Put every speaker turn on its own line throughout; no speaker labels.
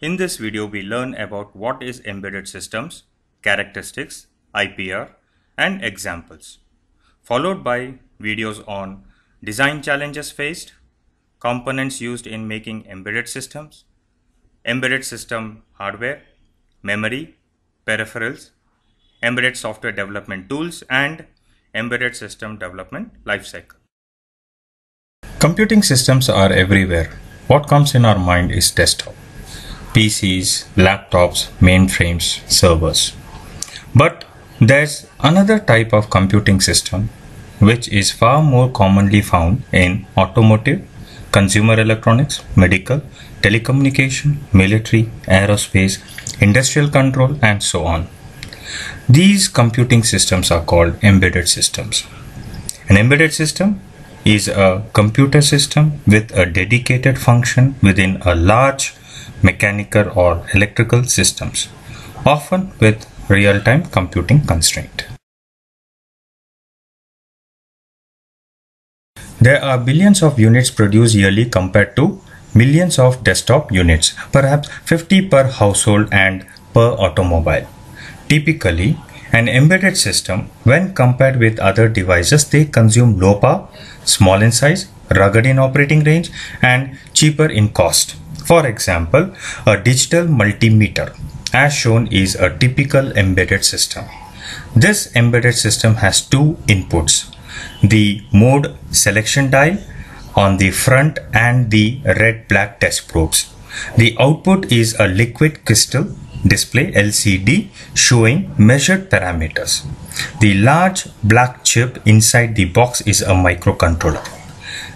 In this video, we learn about what is embedded systems, characteristics, IPR, and examples, followed by videos on design challenges faced, components used in making embedded systems, embedded system hardware, memory, peripherals, embedded software development tools, and embedded system development lifecycle. Computing systems are everywhere. What comes in our mind is desktop. PCs, laptops, mainframes, servers. But there's another type of computing system which is far more commonly found in automotive, consumer electronics, medical, telecommunication, military, aerospace, industrial control, and so on. These computing systems are called embedded systems. An embedded system is a computer system with a dedicated function within a large mechanical or electrical systems, often with real-time computing constraint. There are billions of units produced yearly compared to millions of desktop units, perhaps 50 per household and per automobile. Typically, an embedded system, when compared with other devices, they consume low power, small in size, rugged in operating range, and cheaper in cost. For example, a digital multimeter as shown is a typical embedded system. This embedded system has two inputs, the mode selection dial on the front and the red black test probes. The output is a liquid crystal display LCD showing measured parameters. The large black chip inside the box is a microcontroller.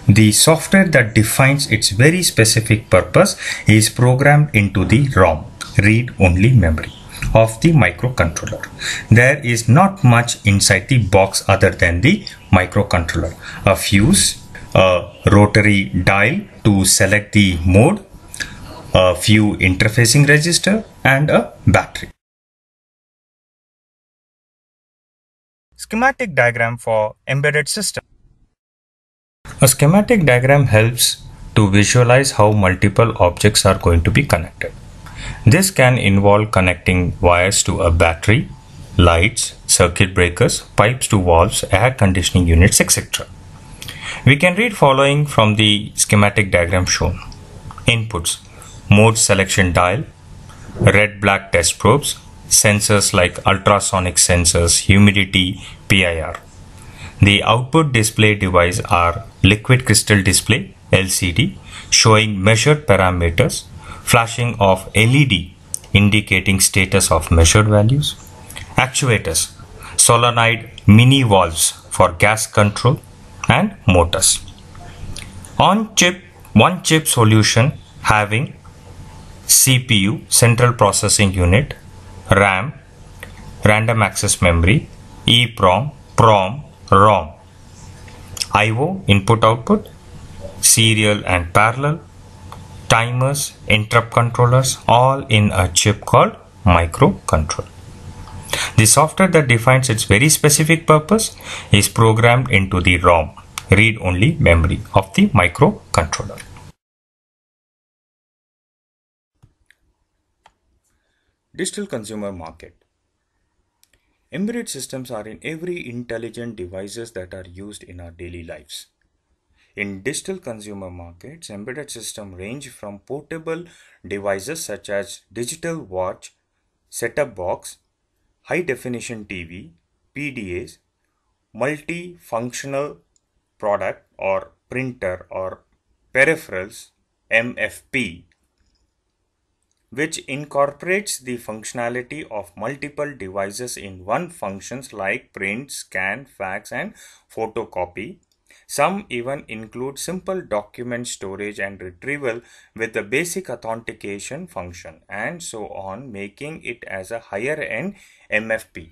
The software that defines its very specific purpose is programmed into the ROM, read-only memory of the microcontroller. There is not much inside the box other than the microcontroller. A fuse, a rotary dial to select the mode, a few interfacing register and a battery. Schematic diagram for embedded system. A schematic diagram helps to visualize how multiple objects are going to be connected. This can involve connecting wires to a battery, lights, circuit breakers, pipes to valves, air conditioning units, etc. We can read following from the schematic diagram shown. Inputs Mode selection dial, red black test probes, sensors like ultrasonic sensors, humidity, PIR. The output display device are liquid crystal display LCD showing measured parameters, flashing of LED indicating status of measured values, actuators, solenoid mini valves for gas control and motors. On chip, one chip solution having CPU central processing unit, RAM, random access memory, EEPROM, PROM, ROM, IO input output, serial and parallel, timers, interrupt controllers all in a chip called microcontroller. The software that defines its very specific purpose is programmed into the ROM, read only memory of the microcontroller. Digital consumer market Embedded systems are in every intelligent devices that are used in our daily lives. In digital consumer markets, embedded systems range from portable devices such as digital watch, setup box, high definition TV, PDAs, multifunctional product or printer or peripherals, MFP, which incorporates the functionality of multiple devices in one functions like print, scan, fax and photocopy. Some even include simple document storage and retrieval with the basic authentication function and so on making it as a higher end MFP.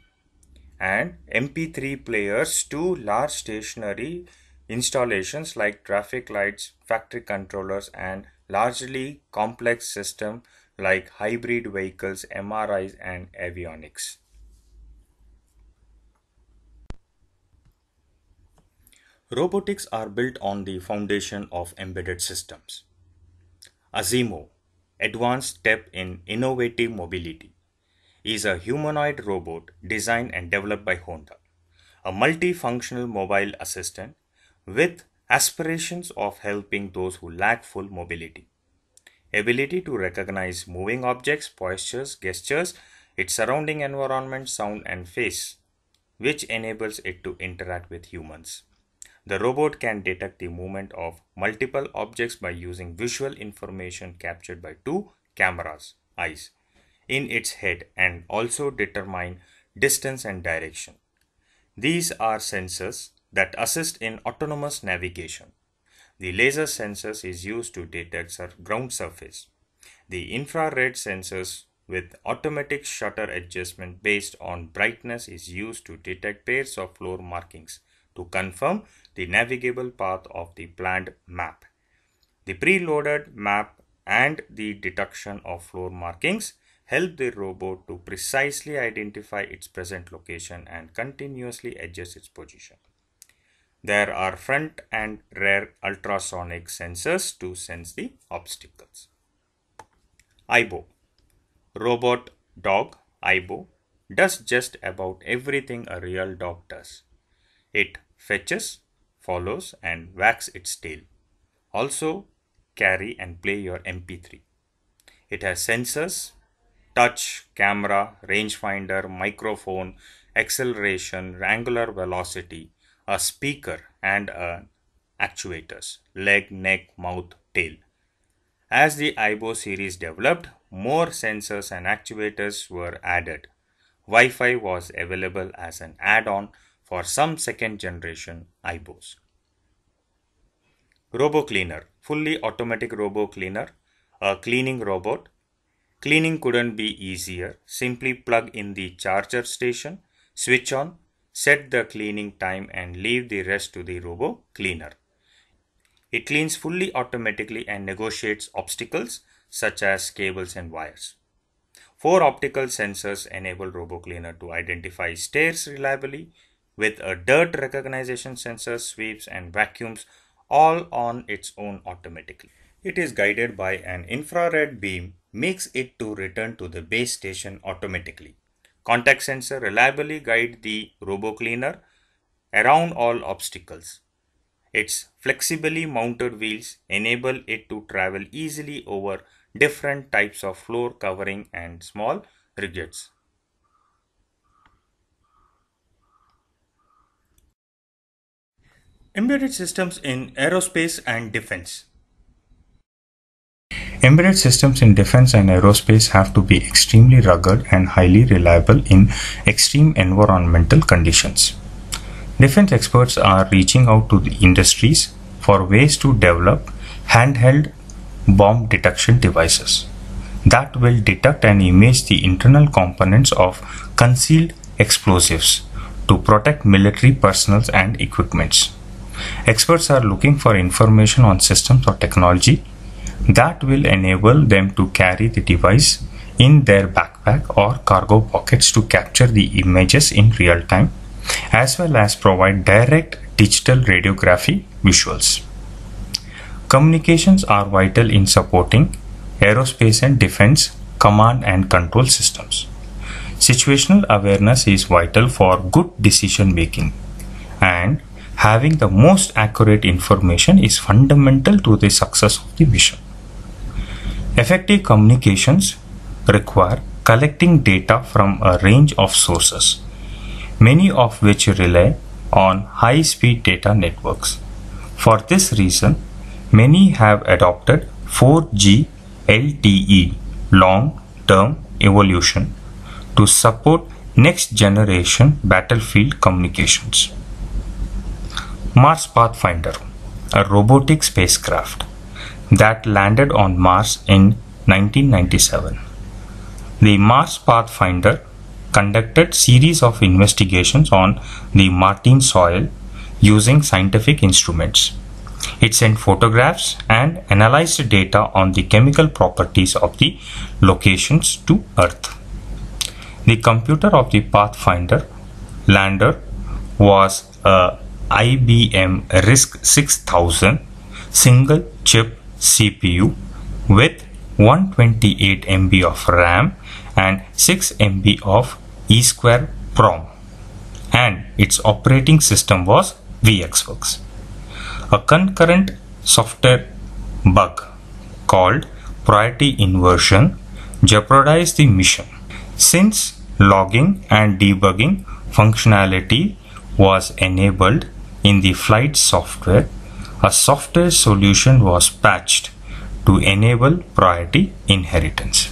And MP3 players to large stationary installations like traffic lights, factory controllers and largely complex system like hybrid vehicles, MRIs, and avionics. Robotics are built on the foundation of embedded systems. Azimo, advanced step in innovative mobility, is a humanoid robot designed and developed by Honda, a multifunctional mobile assistant with aspirations of helping those who lack full mobility ability to recognize moving objects, postures, gestures, its surrounding environment, sound, and face, which enables it to interact with humans. The robot can detect the movement of multiple objects by using visual information captured by two cameras, eyes, in its head and also determine distance and direction. These are sensors that assist in autonomous navigation. The laser sensors is used to detect ground surface. The infrared sensors with automatic shutter adjustment based on brightness is used to detect pairs of floor markings to confirm the navigable path of the planned map. The preloaded map and the detection of floor markings help the robot to precisely identify its present location and continuously adjust its position. There are front and rear ultrasonic sensors to sense the obstacles. IBO Robot dog IBO does just about everything a real dog does. It fetches, follows and wags its tail. Also carry and play your MP3. It has sensors, touch, camera, rangefinder, microphone, acceleration, angular velocity, a speaker and an actuators leg, neck, mouth, tail. As the IBO series developed, more sensors and actuators were added. Wi Fi was available as an add on for some second generation IBOs. Robo cleaner, fully automatic robo cleaner, a cleaning robot. Cleaning couldn't be easier. Simply plug in the charger station, switch on, Set the cleaning time and leave the rest to the robo cleaner. It cleans fully automatically and negotiates obstacles such as cables and wires. Four optical sensors enable Robo Cleaner to identify stairs reliably with a dirt recognition sensor, sweeps and vacuums all on its own automatically. It is guided by an infrared beam makes it to return to the base station automatically. Contact sensor reliably guide the robo cleaner around all obstacles. Its flexibly mounted wheels enable it to travel easily over different types of floor covering and small ridgets. Embedded systems in aerospace and defense. Embedded systems in defense and aerospace have to be extremely rugged and highly reliable in extreme environmental conditions. Defense experts are reaching out to the industries for ways to develop handheld bomb detection devices that will detect and image the internal components of concealed explosives to protect military personnel and equipments. Experts are looking for information on systems or technology that will enable them to carry the device in their backpack or cargo pockets to capture the images in real time as well as provide direct digital radiography visuals. Communications are vital in supporting aerospace and defense command and control systems. Situational awareness is vital for good decision making and having the most accurate information is fundamental to the success of the mission. Effective communications require collecting data from a range of sources, many of which rely on high speed data networks. For this reason, many have adopted 4G LTE long term evolution to support next generation battlefield communications. Mars Pathfinder, a robotic spacecraft that landed on Mars in 1997. The Mars Pathfinder conducted series of investigations on the Martian soil using scientific instruments. It sent photographs and analyzed data on the chemical properties of the locations to Earth. The computer of the Pathfinder lander was a IBM RISC 6000 single chip CPU with 128 MB of RAM and 6 MB of e square PROM and its operating system was VXWorks. A concurrent software bug called priority inversion jeopardized the mission since logging and debugging functionality was enabled in the flight software a software solution was patched to enable priority inheritance.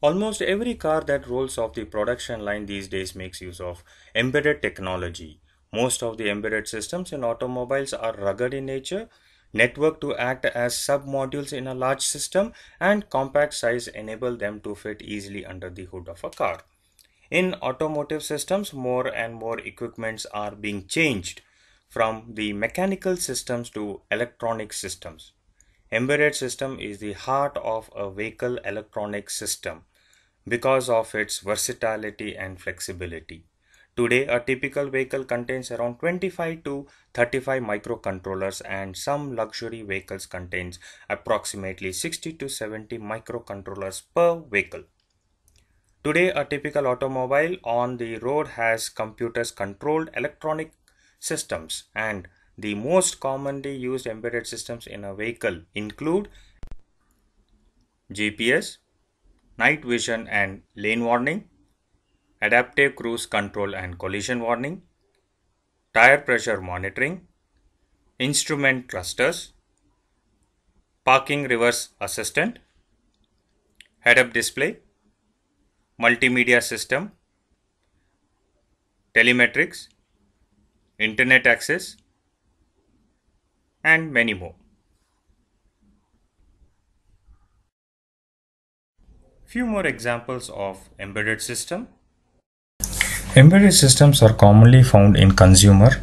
Almost every car that rolls off the production line these days makes use of embedded technology. Most of the embedded systems in automobiles are rugged in nature, network to act as submodules in a large system, and compact size enable them to fit easily under the hood of a car. In automotive systems, more and more equipments are being changed from the mechanical systems to electronic systems. Embedded system is the heart of a vehicle electronic system because of its versatility and flexibility. Today, a typical vehicle contains around 25 to 35 microcontrollers and some luxury vehicles contains approximately 60 to 70 microcontrollers per vehicle. Today, a typical automobile on the road has computers controlled electronic systems, and the most commonly used embedded systems in a vehicle include GPS, night vision and lane warning, adaptive cruise control and collision warning, tire pressure monitoring, instrument clusters, parking reverse assistant, head up display, multimedia system, telemetrics, internet access, and many more. Few more examples of embedded system. Embedded systems are commonly found in consumer,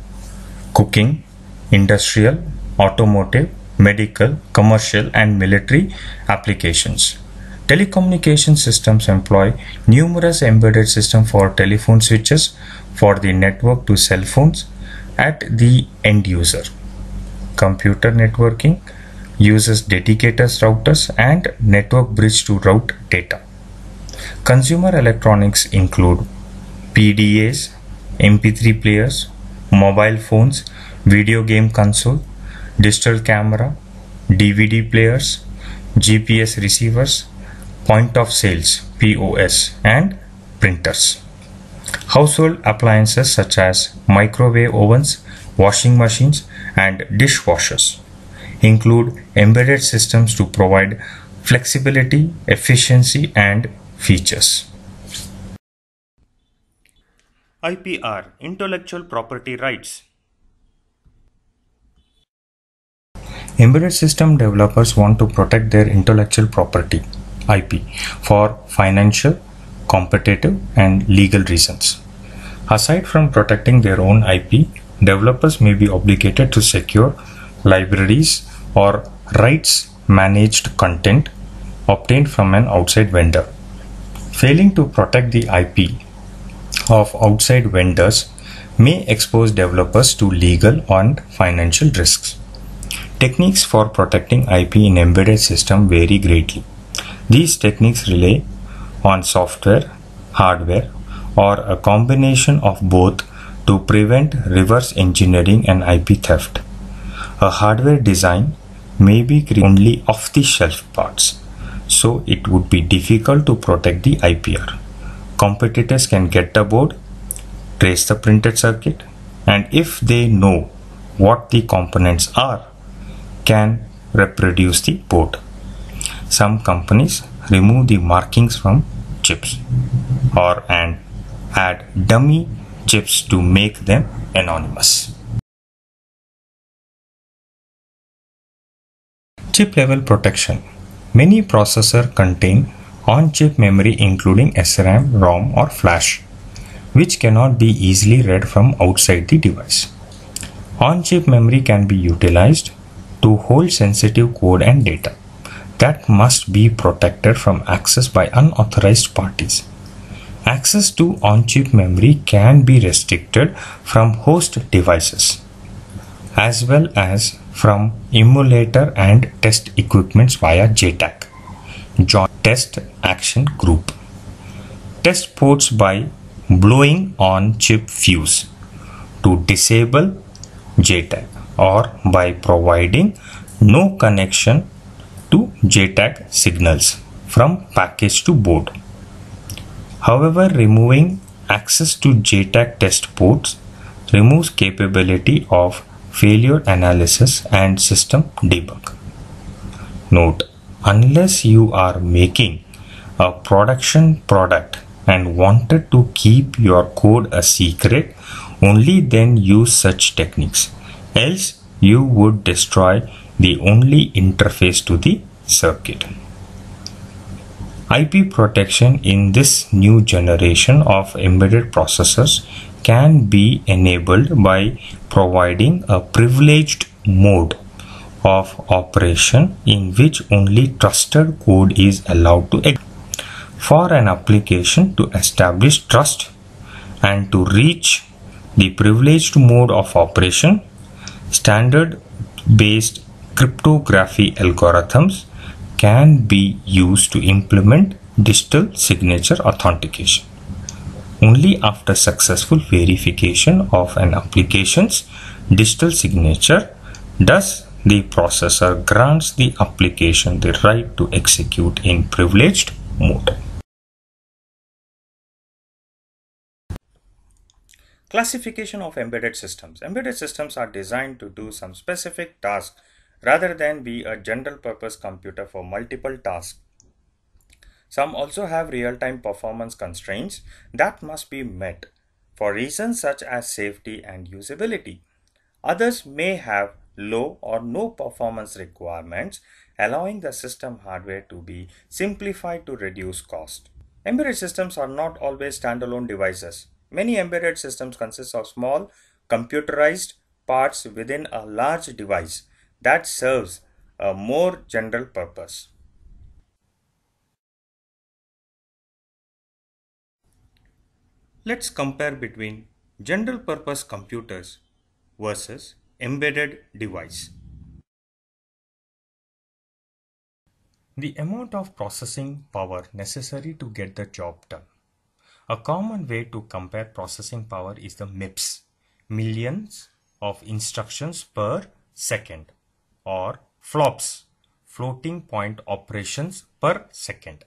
cooking, industrial, automotive, medical, commercial and military applications. Telecommunication systems employ numerous embedded systems for telephone switches for the network to cell phones at the end user. Computer networking uses dedicated routers and network bridge to route data. Consumer electronics include PDAs, MP3 players, mobile phones, video game console, digital camera, DVD players, GPS receivers, point of sales POS and printers. Household appliances such as microwave ovens, washing machines and dishwashers include embedded systems to provide flexibility, efficiency and features. IPR Intellectual Property Rights Embedded system developers want to protect their intellectual property IP for financial, competitive, and legal reasons. Aside from protecting their own IP, developers may be obligated to secure libraries or rights managed content obtained from an outside vendor. Failing to protect the IP of outside vendors may expose developers to legal and financial risks. Techniques for protecting IP in embedded system vary greatly. These techniques rely on software, hardware, or a combination of both to prevent reverse engineering and IP theft. A hardware design may be only off-the-shelf parts, so it would be difficult to protect the IPR. Competitors can get the board, trace the printed circuit, and if they know what the components are, can reproduce the board some companies remove the markings from chips or and add dummy chips to make them anonymous. Chip level protection. Many processors contain on-chip memory including SRAM, ROM or flash which cannot be easily read from outside the device. On-chip memory can be utilized to hold sensitive code and data that must be protected from access by unauthorized parties. Access to on-chip memory can be restricted from host devices as well as from emulator and test equipments via JTAG Joint Test Action Group. Test ports by blowing on-chip fuse to disable JTAG or by providing no connection to JTAG signals from package to board. However, removing access to JTAG test ports removes capability of failure analysis and system debug. Note, unless you are making a production product and wanted to keep your code a secret, only then use such techniques. Else, you would destroy the only interface to the circuit. IP protection in this new generation of embedded processors can be enabled by providing a privileged mode of operation in which only trusted code is allowed to execute. For an application to establish trust and to reach the privileged mode of operation, standard based cryptography algorithms can be used to implement digital signature authentication. Only after successful verification of an application's digital signature does the processor grants the application the right to execute in privileged mode. Classification of embedded systems. Embedded systems are designed to do some specific task rather than be a general purpose computer for multiple tasks. Some also have real-time performance constraints that must be met for reasons such as safety and usability. Others may have low or no performance requirements, allowing the system hardware to be simplified to reduce cost. Embedded systems are not always standalone devices. Many embedded systems consist of small computerized parts within a large device that serves a more general purpose. Let's compare between general purpose computers versus embedded device. The amount of processing power necessary to get the job done. A common way to compare processing power is the MIPS, millions of instructions per second or flops floating point operations per second.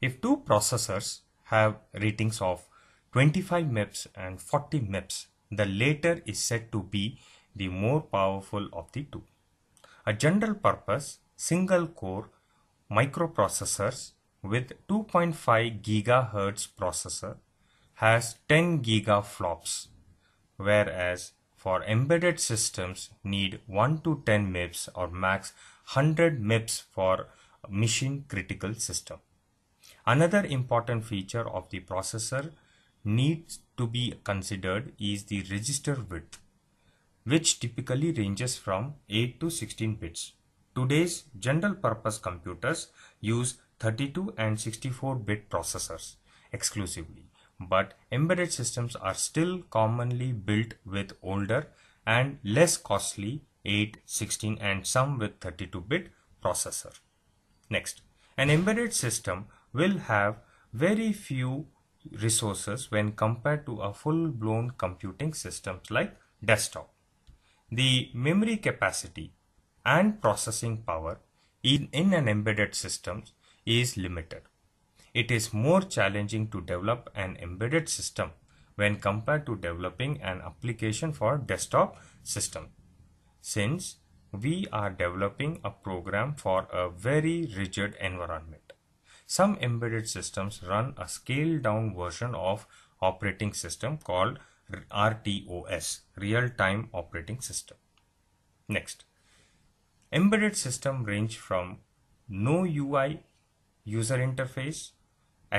If two processors have ratings of 25 MIPS and 40 MIPS, the later is said to be the more powerful of the two. A general purpose single core microprocessors with 2.5 GHz processor has 10 gigaflops whereas for embedded systems need 1 to 10 MIPS or max 100 MIPS for mission critical system. Another important feature of the processor needs to be considered is the register width, which typically ranges from 8 to 16 bits. Today's general purpose computers use 32 and 64 bit processors exclusively but embedded systems are still commonly built with older and less costly 8, 16 and some with 32-bit processor. Next, an embedded system will have very few resources when compared to a full-blown computing systems like desktop. The memory capacity and processing power in, in an embedded system is limited. It is more challenging to develop an embedded system when compared to developing an application for desktop system since we are developing a program for a very rigid environment. Some embedded systems run a scaled down version of operating system called RTOS, Real Time Operating System. Next, embedded system range from no UI user interface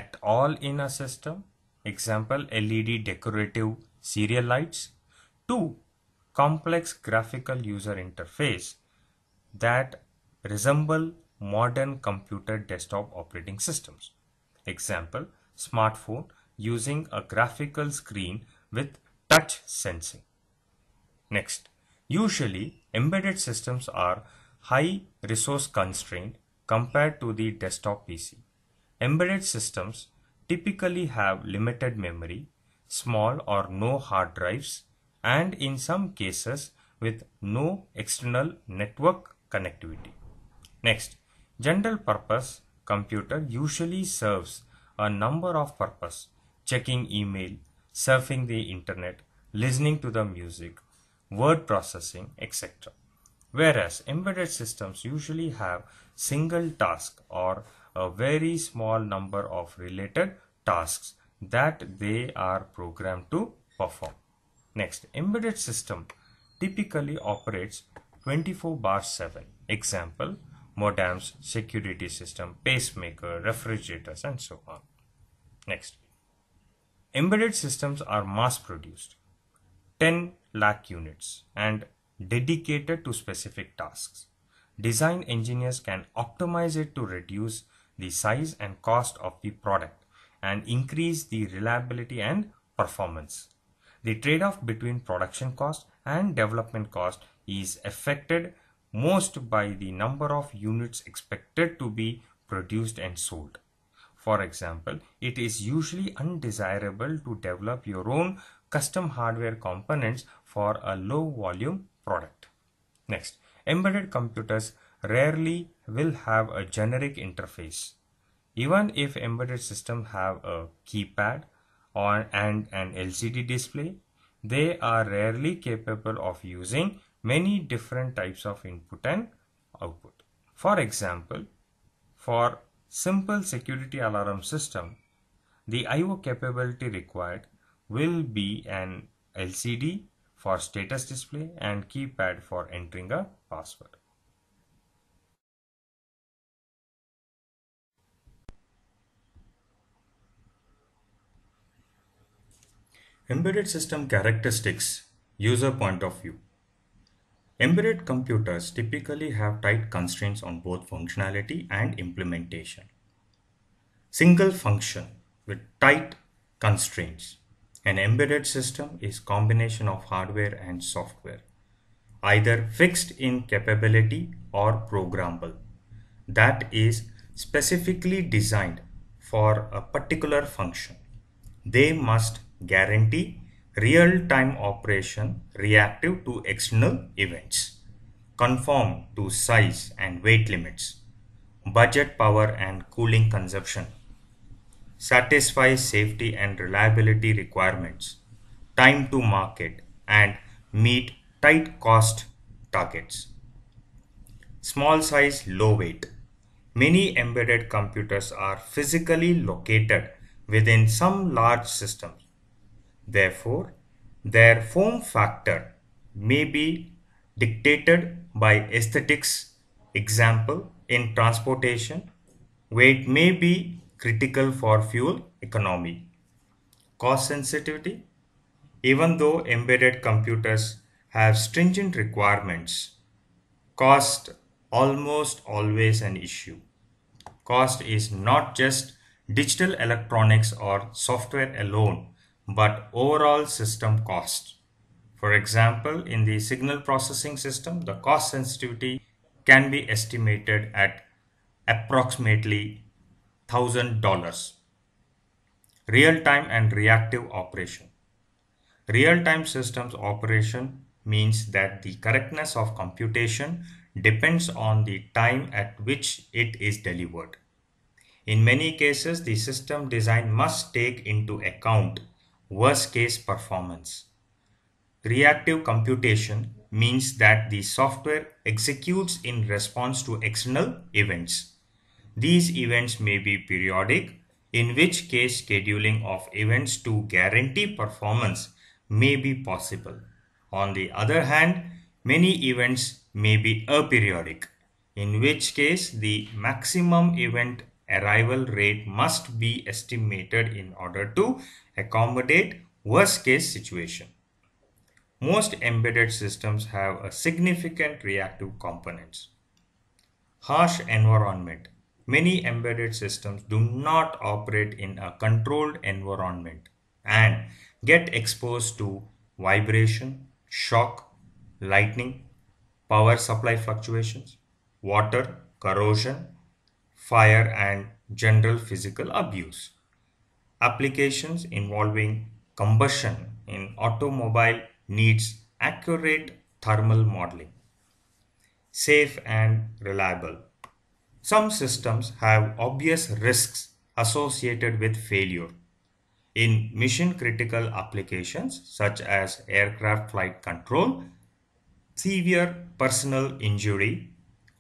at all in a system example LED decorative serial lights to complex graphical user interface that resemble modern computer desktop operating systems. Example, smartphone using a graphical screen with touch sensing. Next, usually embedded systems are high resource constrained compared to the desktop PC. Embedded systems typically have limited memory, small or no hard drives, and in some cases with no external network connectivity. Next, general purpose computer usually serves a number of purposes, checking email, surfing the internet, listening to the music, word processing, etc. Whereas embedded systems usually have single task or a very small number of related tasks that they are programmed to perform. Next, embedded system typically operates 24 bar 7. Example, modems, security system, pacemaker, refrigerators and so on. Next, embedded systems are mass produced, 10 lakh units and dedicated to specific tasks. Design engineers can optimize it to reduce the size and cost of the product and increase the reliability and performance. The trade-off between production cost and development cost is affected most by the number of units expected to be produced and sold. For example, it is usually undesirable to develop your own custom hardware components for a low volume product. Next, embedded computers rarely will have a generic interface. Even if embedded systems have a keypad or and an LCD display, they are rarely capable of using many different types of input and output. For example, for simple security alarm system, the I.O. capability required will be an LCD for status display and keypad for entering a password. Embedded system characteristics, user point of view. Embedded computers typically have tight constraints on both functionality and implementation. Single function with tight constraints. An embedded system is combination of hardware and software, either fixed in capability or programmable. That is specifically designed for a particular function. They must guarantee real-time operation reactive to external events, conform to size and weight limits, budget power and cooling consumption, satisfy safety and reliability requirements, time to market and meet tight cost targets. Small size, low weight. Many embedded computers are physically located within some large systems Therefore, their form factor may be dictated by aesthetics, example in transportation, weight may be critical for fuel economy. Cost sensitivity, even though embedded computers have stringent requirements, cost almost always an issue. Cost is not just digital electronics or software alone but overall system cost. For example, in the signal processing system, the cost sensitivity can be estimated at approximately $1,000. Real-time and reactive operation. Real-time systems operation means that the correctness of computation depends on the time at which it is delivered. In many cases, the system design must take into account worst case performance. Reactive computation means that the software executes in response to external events. These events may be periodic, in which case scheduling of events to guarantee performance may be possible. On the other hand, many events may be aperiodic, in which case the maximum event arrival rate must be estimated in order to accommodate worst case situation. Most embedded systems have a significant reactive components. Harsh environment. Many embedded systems do not operate in a controlled environment and get exposed to vibration, shock, lightning, power supply fluctuations, water, corrosion, fire, and general physical abuse. Applications involving combustion in automobile needs accurate thermal modeling. Safe and reliable. Some systems have obvious risks associated with failure. In mission critical applications such as aircraft flight control, severe personal injury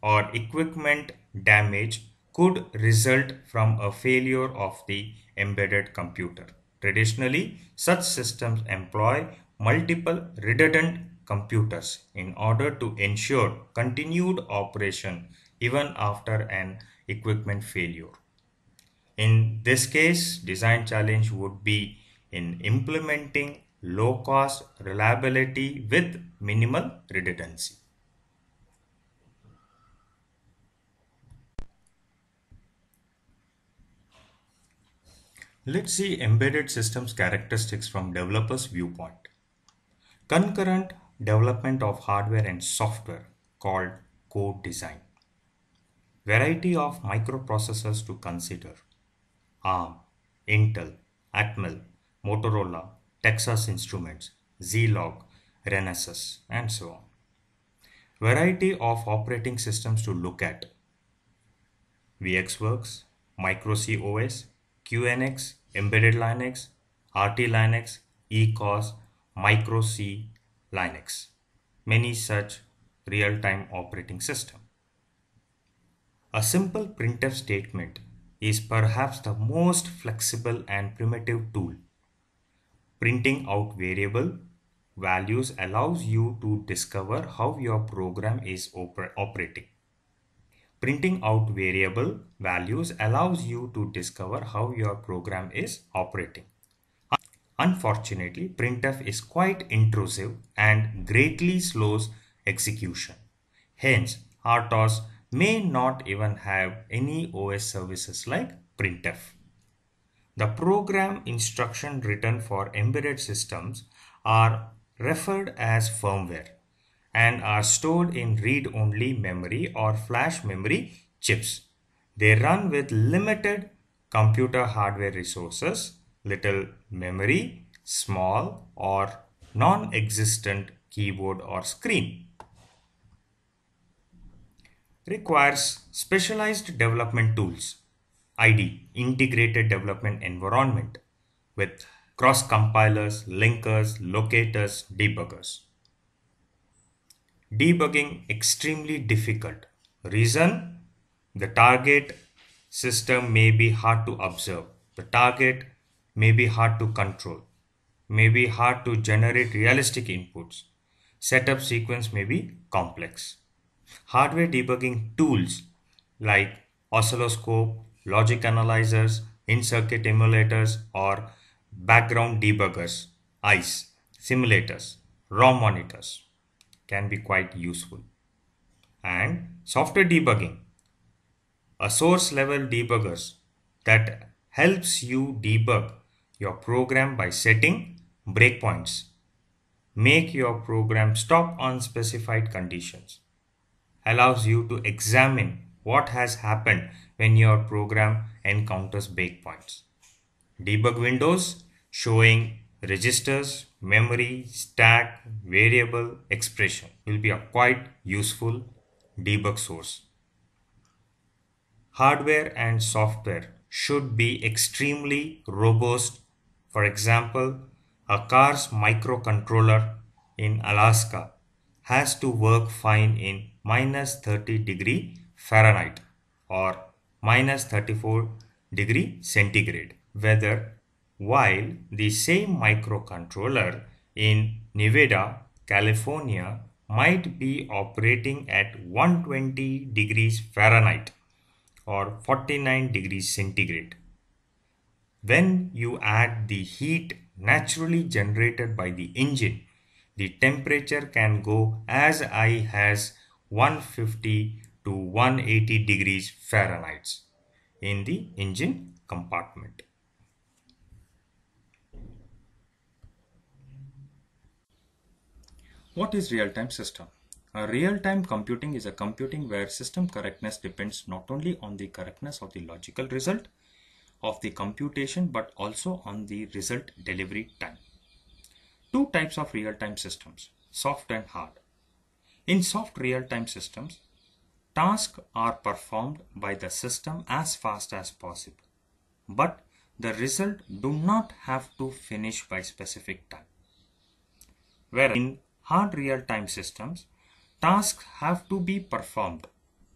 or equipment damage could result from a failure of the embedded computer. Traditionally, such systems employ multiple redundant computers in order to ensure continued operation even after an equipment failure. In this case, design challenge would be in implementing low cost reliability with minimal redundancy. Let's see embedded systems characteristics from developer's viewpoint. Concurrent development of hardware and software called code design. Variety of microprocessors to consider. ARM, Intel, Atmel, Motorola, Texas Instruments, Zilog, Renesas and so on. Variety of operating systems to look at. VXWorks, MicroC OS, QNX, Embedded Linux, RT Linux, ECOS, Micro C Linux, many such real-time operating system. A simple printf statement is perhaps the most flexible and primitive tool. Printing out variable values allows you to discover how your program is operating. Printing out variable values allows you to discover how your program is operating. Unfortunately, printf is quite intrusive and greatly slows execution. Hence, RTOS may not even have any OS services like printf. The program instruction written for embedded systems are referred as firmware and are stored in read-only memory or flash memory chips. They run with limited computer hardware resources, little memory, small or non-existent keyboard or screen. Requires specialized development tools, ID, integrated development environment with cross compilers, linkers, locators, debuggers debugging extremely difficult. Reason? The target system may be hard to observe. The target may be hard to control, may be hard to generate realistic inputs. Setup sequence may be complex. Hardware debugging tools like oscilloscope, logic analyzers, in-circuit emulators or background debuggers, ICE, simulators, ROM monitors, can be quite useful. And software debugging, a source level debuggers that helps you debug your program by setting breakpoints. Make your program stop on specified conditions. Allows you to examine what has happened when your program encounters breakpoints. Debug windows showing registers, memory, stack, variable, expression will be a quite useful debug source. Hardware and software should be extremely robust. For example, a car's microcontroller in Alaska has to work fine in minus 30 degree Fahrenheit or minus 34 degree centigrade, weather while the same microcontroller in Nevada, California might be operating at 120 degrees Fahrenheit or 49 degrees centigrade. When you add the heat naturally generated by the engine, the temperature can go as high as 150 to 180 degrees Fahrenheit in the engine compartment. What is real-time system? A real-time computing is a computing where system correctness depends not only on the correctness of the logical result of the computation but also on the result delivery time. Two types of real-time systems, soft and hard. In soft real-time systems, tasks are performed by the system as fast as possible, but the result do not have to finish by specific time. Whereas in hard real-time systems, tasks have to be performed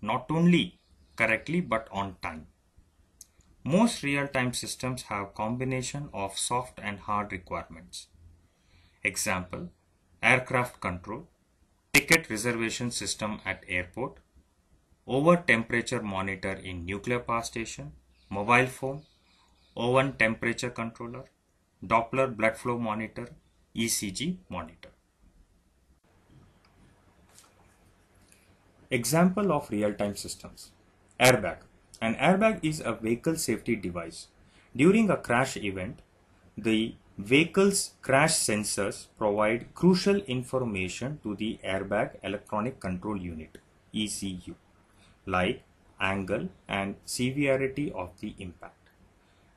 not only correctly but on time. Most real-time systems have combination of soft and hard requirements. Example, aircraft control, ticket reservation system at airport, over temperature monitor in nuclear power station, mobile phone, oven temperature controller, Doppler blood flow monitor, ECG monitor. Example of real-time systems. Airbag. An airbag is a vehicle safety device. During a crash event, the vehicle's crash sensors provide crucial information to the airbag electronic control unit ECU like angle and severity of the impact.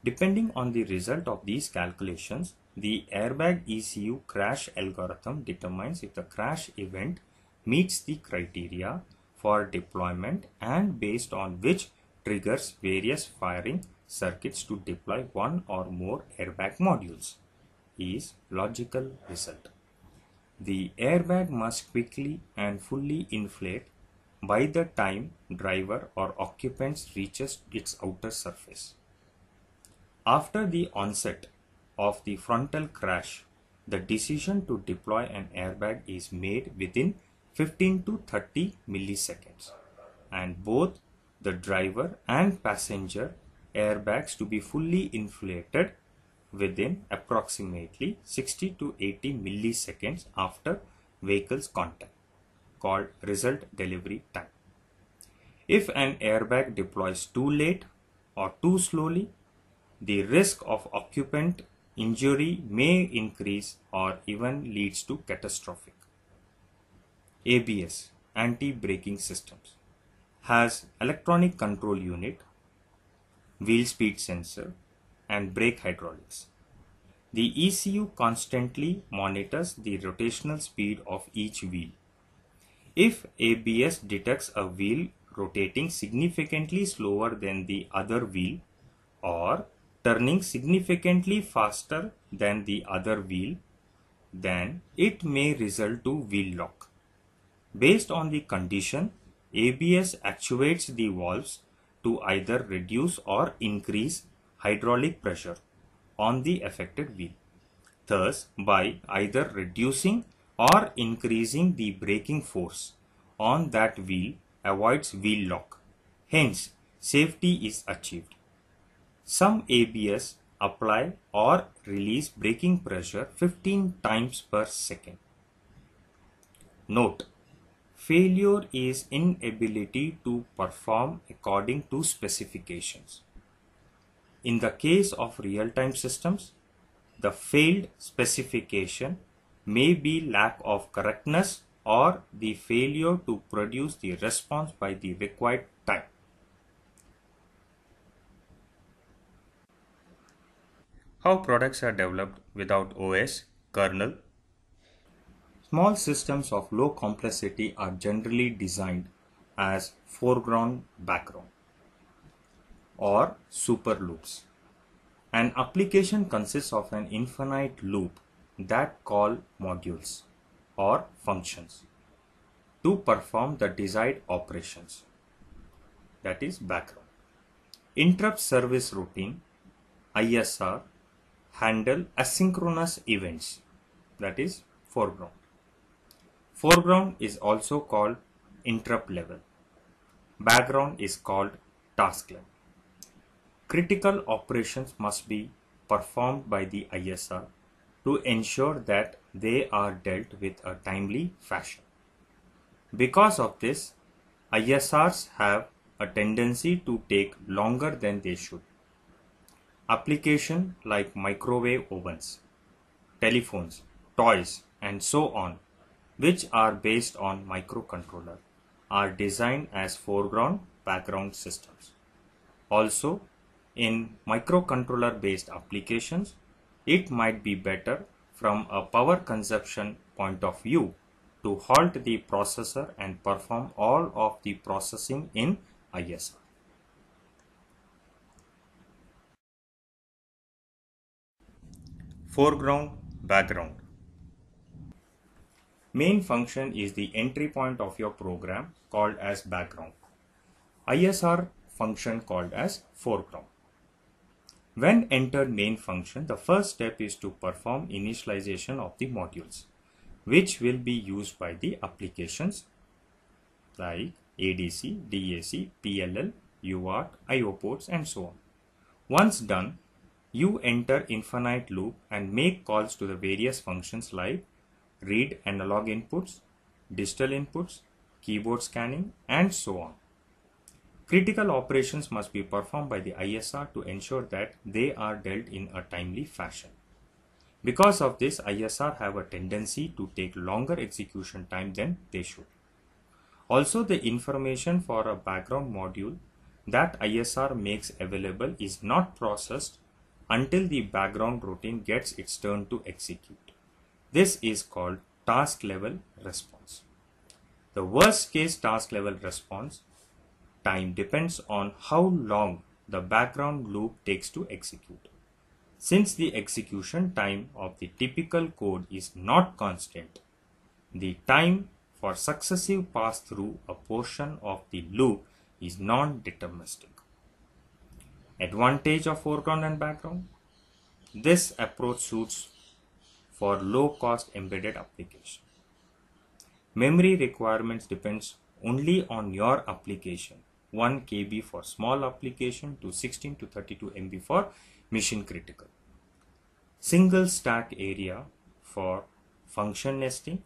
Depending on the result of these calculations, the airbag ECU crash algorithm determines if the crash event meets the criteria for deployment and based on which triggers various firing circuits to deploy one or more airbag modules is logical result. The airbag must quickly and fully inflate by the time driver or occupants reaches its outer surface. After the onset of the frontal crash, the decision to deploy an airbag is made within 15 to 30 milliseconds and both the driver and passenger airbags to be fully inflated within approximately 60 to 80 milliseconds after vehicle's contact called result delivery time. If an airbag deploys too late or too slowly, the risk of occupant injury may increase or even leads to catastrophic ABS anti-braking systems has electronic control unit, wheel speed sensor and brake hydraulics. The ECU constantly monitors the rotational speed of each wheel. If ABS detects a wheel rotating significantly slower than the other wheel or turning significantly faster than the other wheel, then it may result to wheel lock. Based on the condition, ABS actuates the valves to either reduce or increase hydraulic pressure on the affected wheel. Thus, by either reducing or increasing the braking force on that wheel avoids wheel lock. Hence, safety is achieved. Some ABS apply or release braking pressure 15 times per second. Note failure is inability to perform according to specifications. In the case of real-time systems, the failed specification may be lack of correctness or the failure to produce the response by the required time. How products are developed without OS, kernel, Small systems of low complexity are generally designed as foreground background or super loops. An application consists of an infinite loop that call modules or functions to perform the desired operations that is background. Interrupt service routine ISR handle asynchronous events that is foreground. Foreground is also called interrupt level. Background is called task level. Critical operations must be performed by the ISR to ensure that they are dealt with a timely fashion. Because of this, ISRs have a tendency to take longer than they should. Application like microwave ovens, telephones, toys and so on which are based on microcontroller are designed as foreground background systems. Also, in microcontroller based applications, it might be better from a power consumption point of view to halt the processor and perform all of the processing in ISR. Foreground, background. Main function is the entry point of your program called as background. ISR function called as foreground. When entered main function, the first step is to perform initialization of the modules, which will be used by the applications like ADC, DAC, PLL, UART, IO ports and so on. Once done, you enter infinite loop and make calls to the various functions like read analog inputs, digital inputs, keyboard scanning, and so on. Critical operations must be performed by the ISR to ensure that they are dealt in a timely fashion. Because of this, ISR have a tendency to take longer execution time than they should. Also, the information for a background module that ISR makes available is not processed until the background routine gets its turn to execute. This is called task level response. The worst case task level response time depends on how long the background loop takes to execute. Since the execution time of the typical code is not constant, the time for successive pass through a portion of the loop is non-deterministic. Advantage of foreground and background. This approach suits for low-cost embedded application. Memory requirements depends only on your application. 1 KB for small application to 16 to 32 MB for mission critical. Single stack area for function nesting,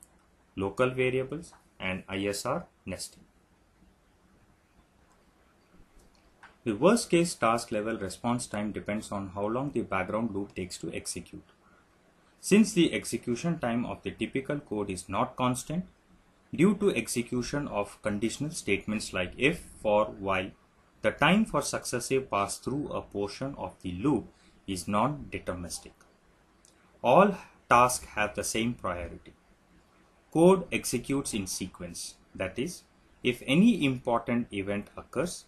local variables and ISR nesting. The worst case task level response time depends on how long the background loop takes to execute. Since the execution time of the typical code is not constant, due to execution of conditional statements like if, for, while, the time for successive pass through a portion of the loop is non-deterministic. All tasks have the same priority. Code executes in sequence, that is, if any important event occurs,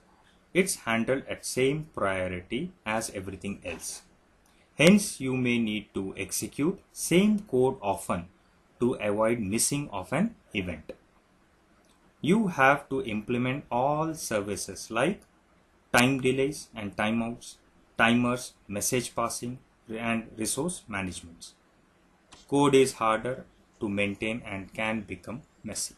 it's handled at same priority as everything else. Hence, you may need to execute same code often to avoid missing of an event. You have to implement all services like time delays and timeouts, timers, message passing, and resource management. Code is harder to maintain and can become messy.